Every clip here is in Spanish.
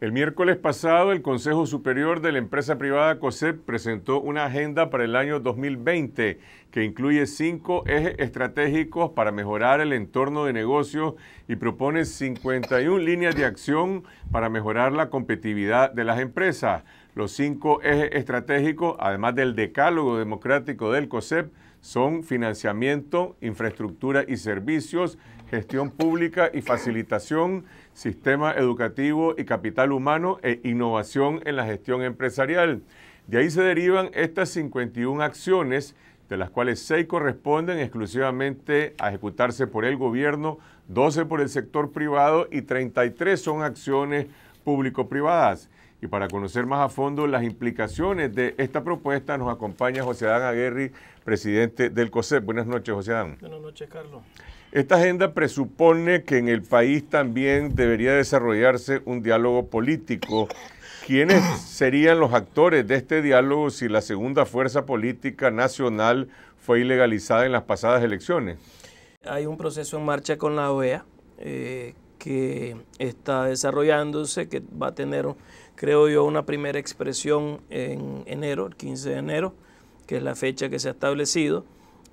El miércoles pasado, el Consejo Superior de la empresa privada COSEP presentó una agenda para el año 2020 que incluye cinco ejes estratégicos para mejorar el entorno de negocios y propone 51 líneas de acción para mejorar la competitividad de las empresas. Los cinco ejes estratégicos, además del decálogo democrático del COSEP, son financiamiento, infraestructura y servicios, gestión pública y facilitación, sistema educativo y capital humano e innovación en la gestión empresarial. De ahí se derivan estas 51 acciones, de las cuales 6 corresponden exclusivamente a ejecutarse por el gobierno, 12 por el sector privado y 33 son acciones público-privadas. Y para conocer más a fondo las implicaciones de esta propuesta, nos acompaña José Adán Aguerri, presidente del COSEP. Buenas noches, José Adam. Buenas noches, Carlos. Esta agenda presupone que en el país también debería desarrollarse un diálogo político. ¿Quiénes serían los actores de este diálogo si la segunda fuerza política nacional fue ilegalizada en las pasadas elecciones? Hay un proceso en marcha con la OEA eh, que está desarrollándose, que va a tener, creo yo, una primera expresión en enero, el 15 de enero que es la fecha que se ha establecido.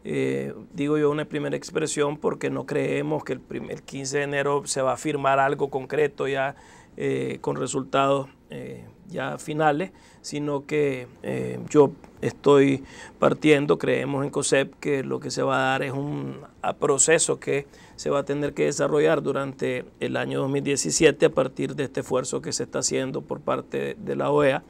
Eh, digo yo una primera expresión porque no creemos que el, 15 de enero se va a firmar algo concreto ya eh, con resultados eh, ya finales, sino que yo estoy partiendo, creemos en COSEP que lo que se va a dar es un proceso que se va a tener que desarrollar durante el año 2017 a partir de este esfuerzo que se está haciendo por parte de la OEA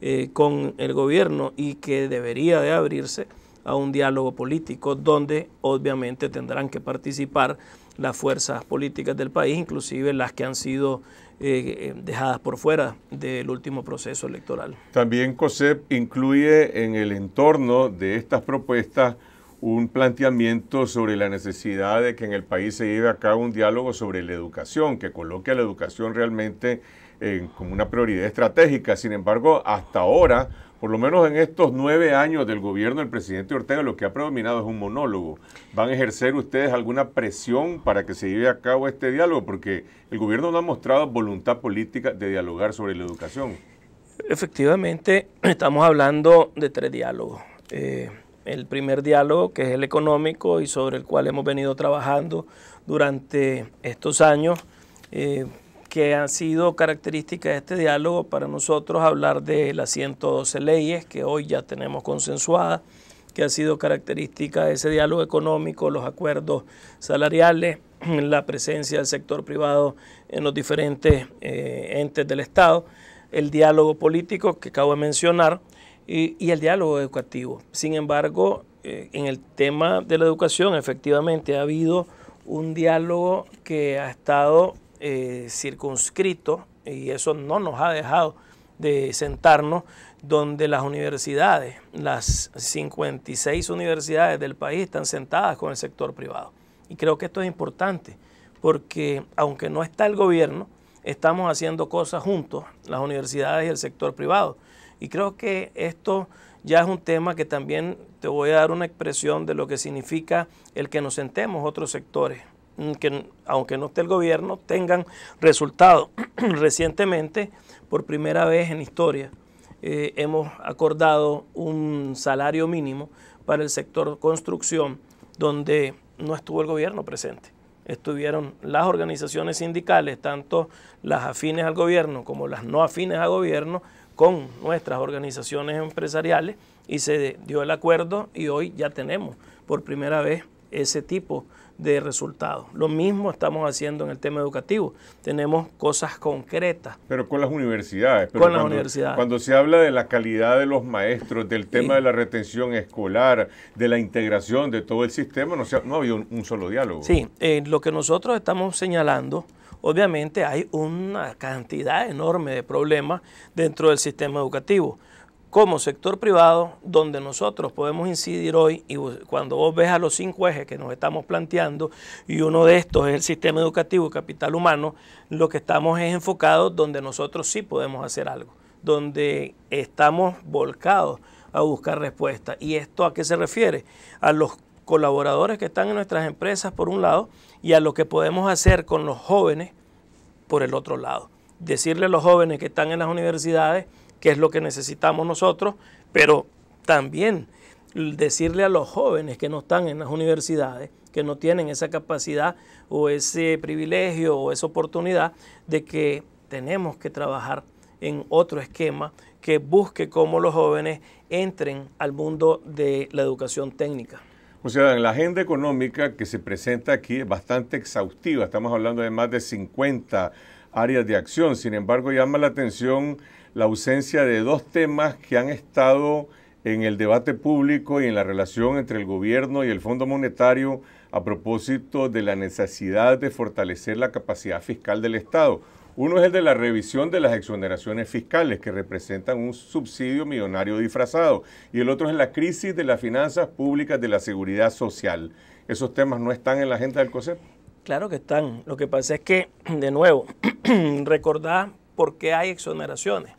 eh, con el gobierno y que debería de abrirse a un diálogo político donde obviamente tendrán que participar las fuerzas políticas del país, inclusive las que han sido eh, dejadas por fuera del último proceso electoral. También COSEP incluye en el entorno de estas propuestas un planteamiento sobre la necesidad de que en el país se lleve a cabo un diálogo sobre la educación, que coloque a la educación realmente como una prioridad estratégica. Sin embargo, hasta ahora, por lo menos en estos nueve años del gobierno del presidente Ortega, lo que ha predominado es un monólogo. ¿Van a ejercer ustedes alguna presión para que se lleve a cabo este diálogo? Porque el gobierno no ha mostrado voluntad política de dialogar sobre la educación. Efectivamente, estamos hablando de tres diálogos. Eh, el primer diálogo, que es el económico y sobre el cual hemos venido trabajando durante estos años, eh, que han sido características de este diálogo para nosotros hablar de las 112 leyes que hoy ya tenemos consensuadas, que ha sido característica de ese diálogo económico, los acuerdos salariales, la presencia del sector privado en los diferentes eh, entes del Estado, el diálogo político que acabo de mencionar y, el diálogo educativo. Sin embargo, eh, en el tema de la educación efectivamente ha habido un diálogo que ha estado eh, circunscrito y eso no nos ha dejado de sentarnos, donde las universidades, las 56 universidades del país están sentadas con el sector privado. Y creo que esto es importante, porque aunque no está el gobierno, estamos haciendo cosas juntos, las universidades y el sector privado. Y creo que esto ya es un tema que también te voy a dar una expresión de lo que significa el que nos sentemos otros sectores Mm, que aunque no esté el gobierno, tengan resultados. Recientemente, por primera vez en historia, eh, hemos acordado un salario mínimo para el sector construcción, donde no estuvo el gobierno presente. Estuvieron las organizaciones sindicales, tanto las afines al gobierno como las no afines al gobierno, con nuestras organizaciones empresariales y se dio el acuerdo y hoy ya tenemos por primera vez ese tipo de de resultados. Lo mismo estamos haciendo en el tema educativo. Tenemos cosas concretas. Pero con las universidades. Pero con cuando, las Cuando se habla de la calidad de los maestros, del tema de la retención escolar, de la integración de todo el sistema, no, ha habido un, solo diálogo. Sí, en eh, lo que nosotros estamos señalando, obviamente hay una cantidad enorme de problemas dentro del sistema educativo como sector privado, donde nosotros podemos incidir hoy, y cuando vos ves a los cinco ejes que nos estamos planteando, y uno de estos es el sistema educativo y capital humano, lo que estamos es enfocados donde nosotros sí podemos hacer algo, donde estamos volcados a buscar respuestas. ¿Y esto a qué se refiere? A los colaboradores que están en nuestras empresas, por un lado, y a lo que podemos hacer con los jóvenes, por el otro lado. Decirle a los jóvenes que están en las universidades, que es lo que necesitamos nosotros, pero también decirle a los jóvenes que no están en las universidades, que no tienen esa capacidad o ese privilegio o esa oportunidad de que tenemos que trabajar en otro esquema que busque cómo los jóvenes entren al mundo de la educación técnica. O sea, la agenda económica que se presenta aquí es bastante exhaustiva, estamos hablando de más de 50 áreas de acción, sin embargo llama la atención la ausencia de dos temas que han estado en el debate público y en la relación entre el gobierno y el Fondo Monetario a propósito de la necesidad de fortalecer la capacidad fiscal del Estado. Uno es el de la revisión de las exoneraciones fiscales, que representan un subsidio millonario disfrazado, y el otro es la crisis de las finanzas públicas de la seguridad social. ¿Esos temas no están en la agenda del COSEP? Claro que están. Lo que pasa es que, de nuevo, recordar por qué hay exoneraciones.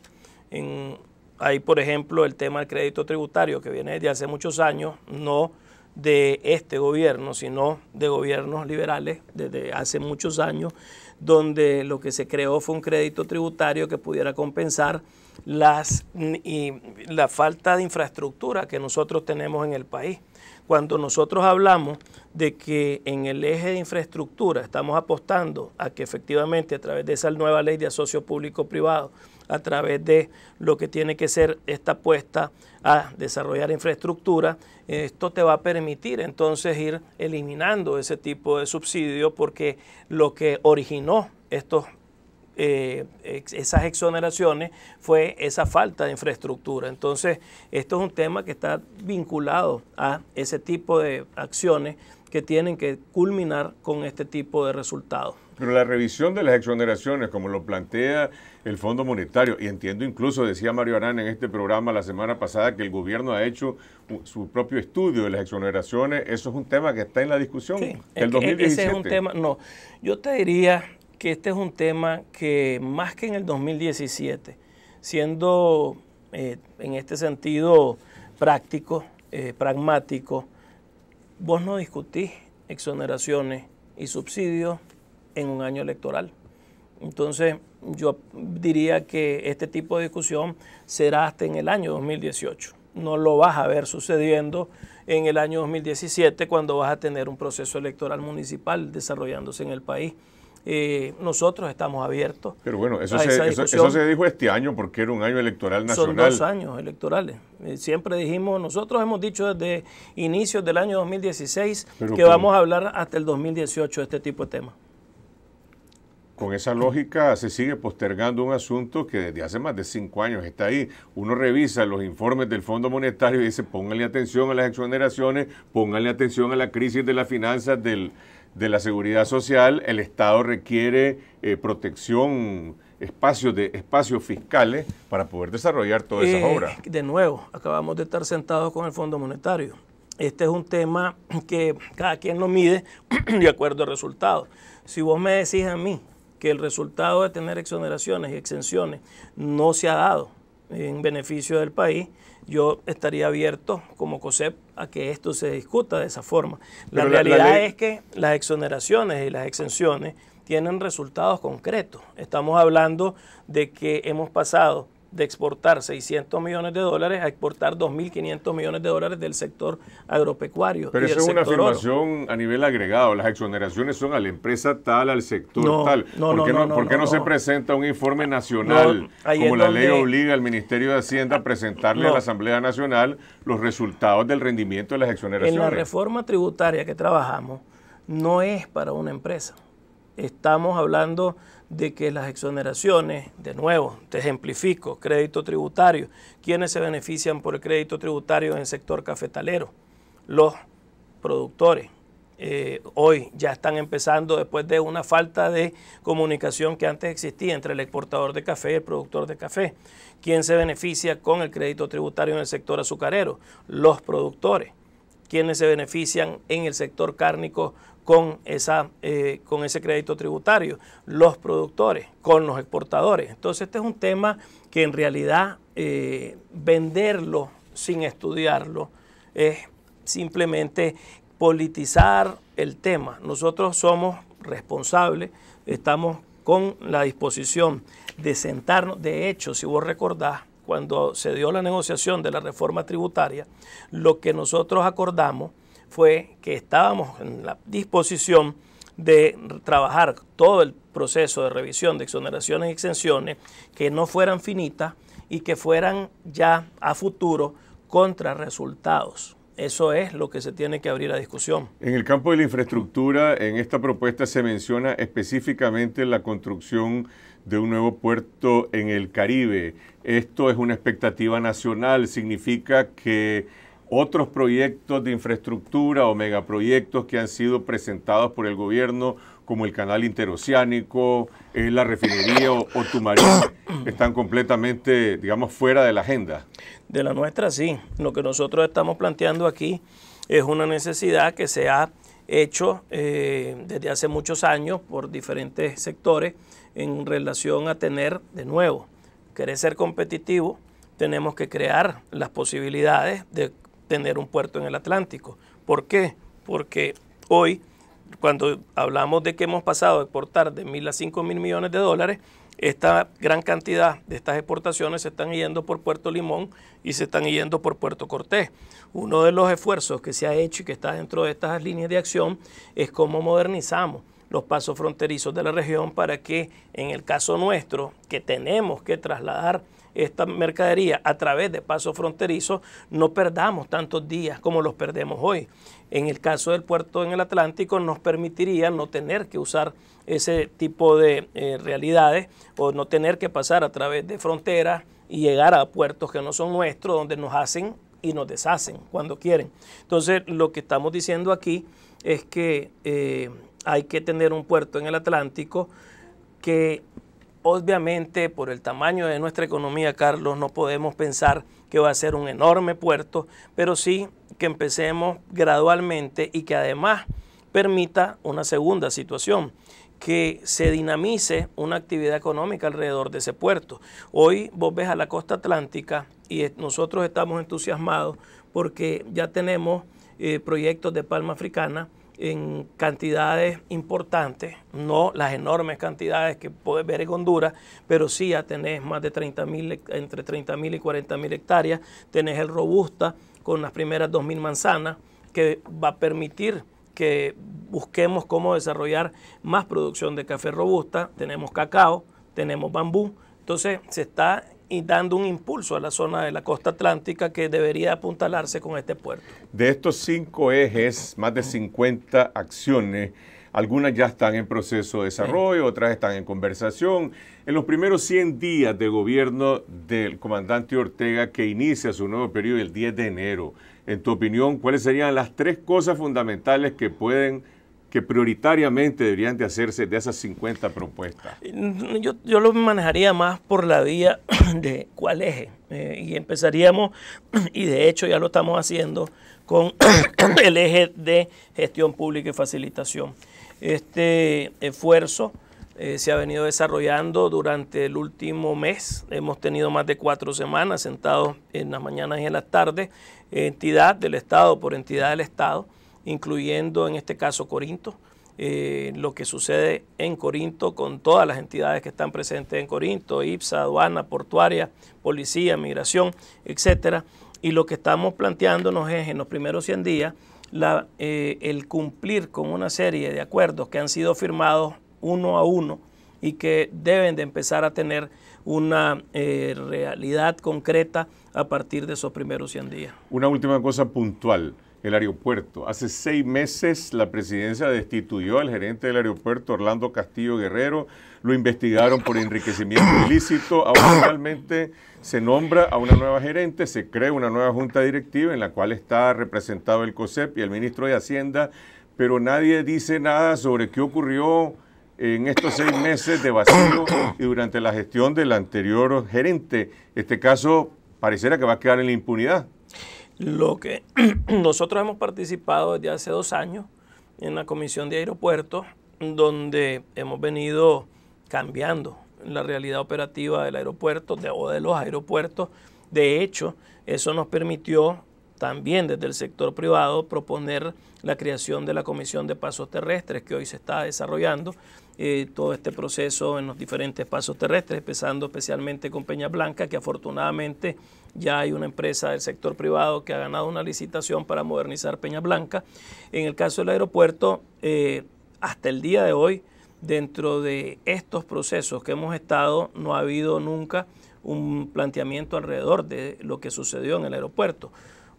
En, hay, por ejemplo, el tema del crédito tributario que viene desde hace muchos años, no de este gobierno, sino de gobiernos liberales desde hace muchos años, donde lo que se creó fue un crédito tributario que pudiera compensar las, y la falta de infraestructura que nosotros tenemos en el país. Cuando nosotros hablamos de que en el eje de infraestructura estamos apostando a que efectivamente a través de esa nueva ley de asocio público-privado, a través de lo que tiene que ser esta apuesta a desarrollar infraestructura, esto te va a permitir entonces ir eliminando ese tipo de subsidio porque lo que originó estos eh, esas exoneraciones fue esa falta de infraestructura. Entonces, esto es un tema que está vinculado a ese tipo de acciones que tienen que culminar con este tipo de resultados. Pero la revisión de las exoneraciones, como lo plantea el Fondo Monetario, y entiendo incluso, decía Mario Arán en este programa la semana pasada, que el gobierno ha hecho su propio estudio de las exoneraciones, eso es un tema que está en la discusión del Ese es un tema, no, yo te diría, que este es un tema que más que en el 2017, siendo eh, en este sentido práctico, eh, pragmático, vos no discutís exoneraciones y subsidios en un año electoral. Entonces, yo diría que este tipo de discusión será hasta en el año 2018. No lo vas a ver sucediendo en el año 2017 cuando vas a tener un proceso electoral municipal desarrollándose en el país. Eh, nosotros estamos abiertos. Pero bueno, eso, se, dijo este año porque era un año electoral nacional. Son dos años electorales. Eh, siempre dijimos, nosotros hemos dicho desde inicios del año 2016 que vamos a hablar hasta el 2018 de este tipo de temas. Con esa lógica se sigue postergando un asunto que desde hace más de cinco años está ahí. Uno revisa los informes del Fondo Monetario y dice, pónganle atención a las exoneraciones, pónganle atención a la crisis de las finanzas del, de la seguridad social, el Estado requiere eh, protección, espacios, de, espacios fiscales para poder desarrollar todas esas eh, obras. De nuevo, acabamos de estar sentados con el Fondo Monetario. Este es un tema que cada quien lo mide de acuerdo a resultados. Si vos me decís a mí que el resultado de tener exoneraciones y exenciones no se ha dado, en beneficio del país, yo estaría abierto como COSEP a que esto se discuta de esa forma. La realidad es que las exoneraciones y las exenciones tienen resultados concretos. Estamos hablando de que hemos pasado de exportar 600 millones de dólares a exportar 2.500 millones de dólares del sector agropecuario. Pero eso es una afirmación a nivel agregado. Las exoneraciones son a la empresa tal, al sector tal. No, ¿Por qué no, ¿por qué se presenta un informe nacional como la ley obliga al Ministerio de Hacienda a ah, presentarle a la Asamblea Nacional los resultados del rendimiento de las exoneraciones? En la reforma tributaria que trabajamos no es para una empresa. Estamos hablando de que las exoneraciones, de nuevo, te ejemplifico, crédito tributario, ¿quiénes se benefician por el crédito tributario en el sector cafetalero? Los productores. Eh, hoy ya están empezando después de una falta de comunicación que antes existía entre el exportador de café y el productor de café. ¿Quién se beneficia con el crédito tributario en el sector azucarero? Los productores quienes se benefician en el sector cárnico con, esa, eh, con ese crédito tributario, los productores, con los exportadores. Entonces este es un tema que en realidad eh, venderlo sin estudiarlo es simplemente politizar el tema. Nosotros somos responsables, estamos con la disposición de sentarnos. De hecho, si vos recordás, cuando se dio la negociación de la reforma tributaria, lo que nosotros acordamos fue que estábamos en la disposición de trabajar todo el proceso de revisión de exoneraciones y exenciones que no fueran finitas y que fueran ya a futuro contra resultados. Eso es lo que se tiene que abrir a discusión. En el campo de la infraestructura, en esta propuesta se menciona específicamente la construcción de un nuevo puerto en el Caribe. Esto es una expectativa nacional, significa que otros proyectos de infraestructura o megaproyectos que han sido presentados por el gobierno, como el canal interoceánico, eh, la refinería o, tu marina, están completamente, digamos, fuera de la agenda. De la nuestra, sí. Lo que nosotros estamos planteando aquí es una necesidad que se ha hecho eh, desde hace muchos años por diferentes sectores en relación a tener, de nuevo, querer ser competitivo, tenemos que crear las posibilidades de tener un puerto en el Atlántico. ¿Por qué? Porque hoy, cuando hablamos de que hemos pasado a exportar de mil a cinco mil millones de dólares, esta gran cantidad de estas exportaciones se están yendo por Puerto Limón y se están yendo por Puerto Cortés. Uno de los esfuerzos que se ha hecho y que está dentro de estas líneas de acción es cómo modernizamos los pasos fronterizos de la región para que en el caso nuestro, que tenemos que trasladar esta mercadería a través de pasos fronterizos, no perdamos tantos días como los perdemos hoy. En el caso del puerto en el Atlántico nos permitiría no tener que usar ese tipo de eh, realidades o no tener que pasar a través de fronteras y llegar a puertos que no son nuestros, donde nos hacen y nos deshacen cuando quieren. Entonces, lo que estamos diciendo aquí es que eh, hay que tener un puerto en el Atlántico que obviamente por el tamaño de nuestra economía, Carlos, no podemos pensar que va a ser un enorme puerto, pero sí que empecemos gradualmente y que además permita una segunda situación, que se dinamice una actividad económica alrededor de ese puerto. Hoy vos ves a la costa atlántica y nosotros estamos entusiasmados porque ya tenemos eh, proyectos de palma africana, en cantidades importantes, no las enormes cantidades que puedes ver en Honduras, pero sí ya tenés más de 30.000 entre 30.000 y 40.000 hectáreas, tenés el robusta con las primeras 2.000 mil manzanas, que va a permitir que busquemos cómo desarrollar más producción de café robusta, tenemos cacao, tenemos bambú, entonces se está y dando un impulso a la zona de la costa atlántica que debería apuntalarse con este puerto. De estos cinco ejes, más de 50 acciones, algunas ya están en proceso de desarrollo, otras están en conversación. En los primeros 100 días de gobierno del comandante Ortega, que inicia su nuevo periodo el 10 de enero, en tu opinión, ¿cuáles serían las tres cosas fundamentales que pueden que prioritariamente deberían de hacerse de esas 50 propuestas? Mm, yo, lo manejaría más por la vía de cuál eje. Eh, y empezaríamos, y de hecho ya lo estamos haciendo, con el eje de gestión pública y facilitación. Este esfuerzo eh, se ha venido desarrollando durante el último mes. Hemos tenido más de cuatro semanas sentados en las mañanas y en las tardes, entidad del Estado por entidad del Estado incluyendo en este caso Corinto, eh, lo que sucede en Corinto con todas las entidades que están presentes en Corinto, IPSA, aduana, portuaria, policía, migración, etcétera. Y lo que estamos planteándonos es en los primeros 100 días eh, el cumplir con una serie de acuerdos que han sido firmados uno a uno y que deben de empezar a tener una eh, realidad concreta a partir de esos primeros 100 días. Una última cosa puntual el aeropuerto. Hace seis meses la presidencia destituyó al gerente del aeropuerto, Orlando Castillo Guerrero. Lo investigaron por enriquecimiento ilícito. Ahora se nombra a una nueva gerente, se crea una nueva junta directiva en la cual está representado el COSEP y el ministro de Hacienda, pero nadie dice nada sobre qué ocurrió en estos seis meses de vacío y durante la gestión del anterior gerente. Este caso pareciera que va a quedar en la impunidad. Lo que nosotros hemos participado desde hace dos años en la Comisión de Aeropuertos, donde hemos venido cambiando la realidad operativa del aeropuerto de, o de los aeropuertos. De hecho, eso nos permitió también desde el sector privado proponer la creación de la Comisión de Pasos Terrestres que hoy se está desarrollando, eh, todo este proceso en los diferentes pasos terrestres, empezando especialmente con Peña Blanca, que afortunadamente ya hay una empresa del sector privado que ha ganado una licitación para modernizar Peña Blanca. En el caso del aeropuerto, eh, hasta el día de hoy, dentro de estos procesos que hemos estado, no ha habido nunca un planteamiento alrededor de lo que sucedió en el aeropuerto.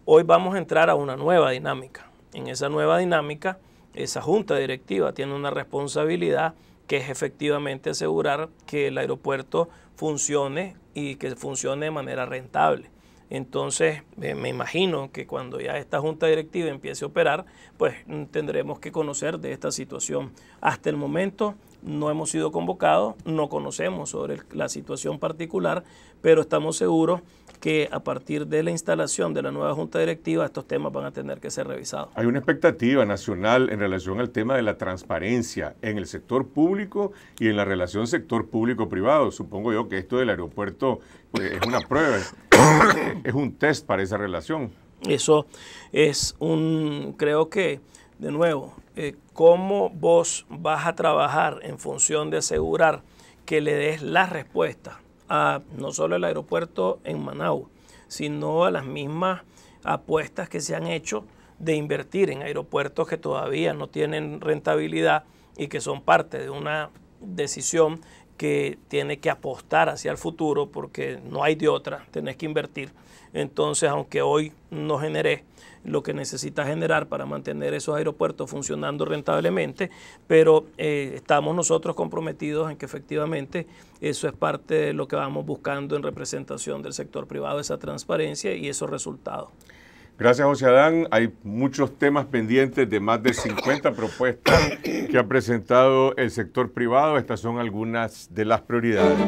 Hoy vamos a entrar a una nueva dinámica. En esa nueva dinámica, esa junta directiva tiene una responsabilidad que es efectivamente asegurar que el aeropuerto funcione y que funcione de manera rentable. Entonces, me imagino que cuando ya esta junta directiva empiece a operar, pues mm, tendremos que conocer de esta situación. Hasta el momento no hemos sido convocados, no conocemos sobre la situación particular, pero estamos seguros que a partir de la instalación de la nueva junta directiva estos temas van a tener que ser revisados. Hay una expectativa nacional en relación al tema de la transparencia en el sector público y en la relación sector público-privado. Supongo yo que esto del aeropuerto pues, es una prueba, es un test para esa relación. Eso es un, creo que, de nuevo, eh, cómo vos vas a trabajar en función de asegurar que le des la respuesta no solo el aeropuerto en Managua, sino a las mismas apuestas que se han hecho de invertir en aeropuertos que todavía no tienen rentabilidad y que son parte de una decisión que tiene que apostar hacia el futuro porque no hay de otra, tenés que invertir. Entonces, aunque hoy no generé lo que necesita generar para mantener esos aeropuertos funcionando rentablemente, pero eh, estamos nosotros comprometidos en que efectivamente eso es parte de lo que vamos buscando en representación del sector privado, esa transparencia y esos resultados. Gracias, José Adán. Hay muchos temas pendientes de más de 50 propuestas que ha presentado el sector privado. Estas son algunas de las prioridades.